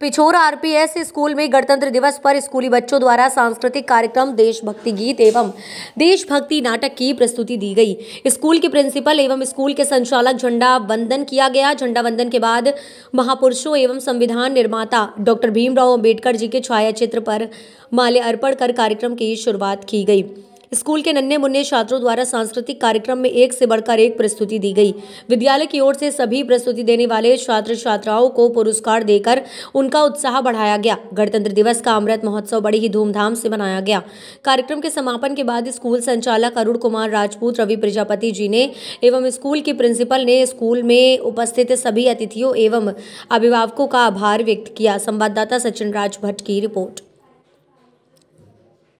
Pichhore RPS school में गणतंत्र दिवस पर स्कूली बच्चों द्वारा सांस्कृतिक कार्यक्रम देशभक्ति गीत एवं देशभक्ति नाटक की प्रस्तुति दी गई स्कूल के प्रिंसिपल एवं स्कूल के संचालक झंडा वंदन किया गया झंडा वंदन के बाद महापुरुषों एवं संविधान निर्माता डॉक्टर भीमराव अंबेडकर जी के छायाचित्र पर माले अर्पण कर कार्यक्रम की शुरुआत की गई स्कूल के नन्हे मुन्ने छात्रों द्वारा सांस्कृतिक कार्यक्रम में एक से बढ़कर एक प्रस्तुति दी गई विद्यालय की ओर से सभी प्रस्तुति देने वाले छात्र छात्राओं को पुरस्कार देकर उनका उत्साह बढ़ाया गया गणतंत्र दिवस का अमृत महोत्सव बड़ी ही धूमधाम से मनाया गया कार्यक्रम के समापन के बाद स्कूल संचालक अरुण कुमार राजपूत रवि प्रजापति जी ने एवं स्कूल की प्रिंसिपल ने स्कूल में उपस्थित सभी अतिथियों एवं अभिभावकों का आभार व्यक्त किया संवाददाता सचिन राज भट्ट की रिपोर्ट